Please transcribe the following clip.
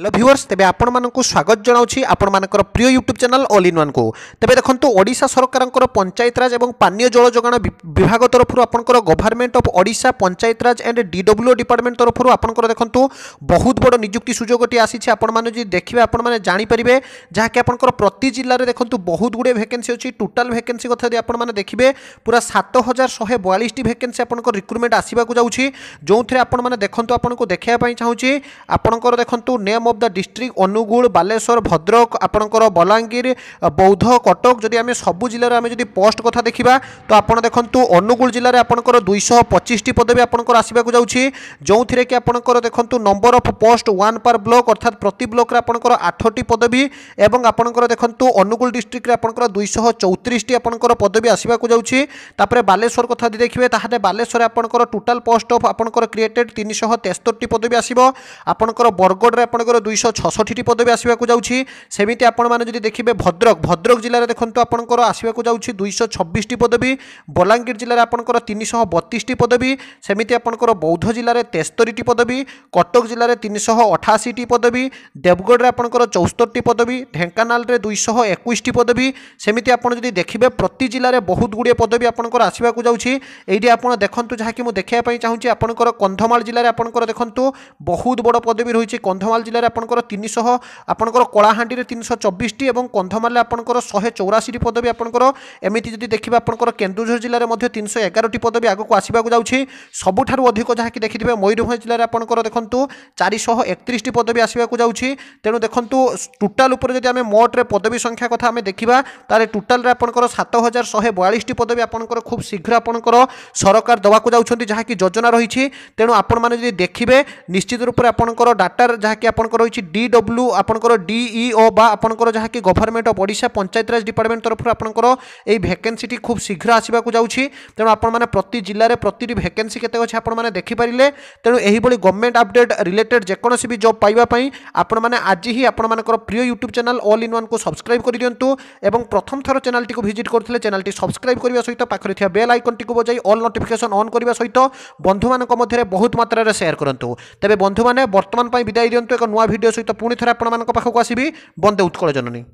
hello viewers তেবে আপনার স্বাগত জনাওছি আপনার প্রিয় YouTube channel all in one কু তেবে দেখুন ওড়শা সরকার পঞ্চায়েতরাজ এবং পানীয় জল যোগাণ বিভাগ তরফর আপনার government of Odisha Panchayat Raj and DWO department তরফর আপনার দেখুন বহুত বড় নিযুক্তি সুযোগটি আসিছে আপনার যদি দেখবে আপনার জাঁপারে যা কি আপনার প্রতি জেলার দেখুন বহুত গুড়ে ভ্যাকেন্সি অছি টোটাল ভ্যাকেন্সি কথা যদি আপনার দেখবে পুরা সাত হাজার শহে বয়াশটি ভ্যাকেন্সি আপনার রিক্রুটমেন্ট আসবাক যাচ্ছি যে আপনার দেখুন আপনার দেখা চাহুছি আপনার দেখুন name of the district Anugul Baleshwar Bhadrak আপনার বলাঙ্গীর বৌদ্ধ কটক যদি আমি সবু জেলার আমি যদি পোস্ট কথা দেখা তো আপনার দেখুন অনুগুল জেলার আপনার দুইশ পঁচিশটি পদবী আপনার আসবাক যাচ্ছি যে কি আপনার দেখুন number of post one per block অর্থাৎ প্রতি ব্লকরে আপনার আঠটি পদবী এবং আপনার দেখুন অনুগুল ডিস্ট্রিক্টরে আপনার দুইশ চৌত্রিশটি আপনার পদবী আসবাক যাচ্ছি তাপরে বালেশ্বর কথা যদি দেখবে তাহলে বালেশ্বরে আপনার টোটাল পোস্ট অফ আপনার ক্রিয়েটেড তিনশহ তেস্তরটি পদবী আসব আপনার বরগড়ে আপনার দুইশহ ছষঠিটি পদবী আসবাক যাচ্ছি সেমিতি আপনার যদি দেখবে ভদ্রক ভদ্রক জেলার দেখুন আপনার আসবাক যাচ্ছি দুইশহ ছবিশটি পদবী বলাঙ্গীর জেলার আপনার তিনশহ বতিশটি পদবী সেমিতি আপনার বৌদ্ধ জেলার তেস্তরিটি পদবী কটক জেলার তিনশহ অঠাশিটি পদবী দেবগড়ে আপনার চৌস্তরটি পদবী ঢেঙ্কানালে দুইশহ একুশটি পদবী সেমিতি আপনার যদি দেখবে প্রতি জেলার বহুত গুড়িয়ে পদবী আপনার আসবাক যাচ্ছি এইটি আপনার দেখুন যা কি দেখা চাহুছি আপনার কন্ধমাল জেলার আপনার দেখুন বহুত বড় পদবী রয়েছে কন্ধমাল জেলার ଖୋର୍ଦ୍ଧାରେ ଆପଣଙ୍କର ତିନିଶହ ଆପଣଙ୍କର କଳାହାଣ୍ଡିରେ ତିନିଶହ ଚବିଶଟି ଏବଂ କନ୍ଧମାଳରେ ଆପଣଙ୍କର ଶହେ ଚଉରାଅଶୀଟି ପଦବୀ ଆପଣଙ୍କର ଏମିତି ଯଦି ଦେଖିବେ ଆପଣଙ୍କର କେନ୍ଦୁଝର ଜିଲ୍ଲାରେ ମଧ୍ୟ ତିନିଶହ ଏଗାରଟି ପଦବୀ ଆଗକୁ ଆସିବାକୁ ଯାଉଛି ସବୁଠାରୁ ଅଧିକ ଯାହାକି ଦେଖିଥିବେ ମୟୂରଭଞ୍ଜ ଜିଲ୍ଲାରେ ଆପଣଙ୍କର ଦେଖନ୍ତୁ ଚାରିଶହ একত্রিশটি পদবী আসবাক যাচ্ছি তেমন দেখুন টোটাল উপরে যদি আমি মোটরে পদবী সংখ্যা কথা আমি দেখা তাহলে টোটাল আপনার সাত হাজার শহে বয়াশটি পদবী আপনার খুব শীঘ্র আপনার সরকার দেওয়া যাচ্ছেন যা কি যোজনা রয়েছে তেমন আপনার যদি দেখবে নিশ্চিত রূপে আপনার ডাটার যা কি আপনার আপনার রয়েছে ডিডব্লু আপনার ডিইও বা আপনার যা কি government of Odisha Panchayat Raj department তরফ আপনার এই ভ্যাকেন্সিটি খুব শীঘ্র আসবাক যাচ্ছি তেমন আপনার প্রতি জেলার প্রতিটি ভ্যাকেন্সি কেতে অছে আপনার দেখিপারে তেমন এইভাবে গভর্নমেন্ট আপডেট রিলেটেড যেকোনসি বি জব পাইবা আপনার আজ হি আপনার প্রিয় YouTube channel all in one কু সবসক্রাইব করে দিও এবং প্রথম থর চ্যানেলটি ভিজিট করলে চ্যানেলটি সবসক্রাইব করা সহ পাখে থাকা বেল আইকনটি বজাই অল নোটিফিকেসন অন করা সহ বন্ধু মধ্যে বহুত মাত্রার সেয়ার করতু তবে বন্ধু মানে বর্তমান বিদায় দিও এক নূ ନୂଆ ଭିଡ଼ିଓ ସହିତ ପୁଣି ଥରେ ଆପଣମାନଙ୍କ ପାଖକୁ ଆସିବି ବନ୍ଦେ ଉତ୍କଳ ଜନନୀ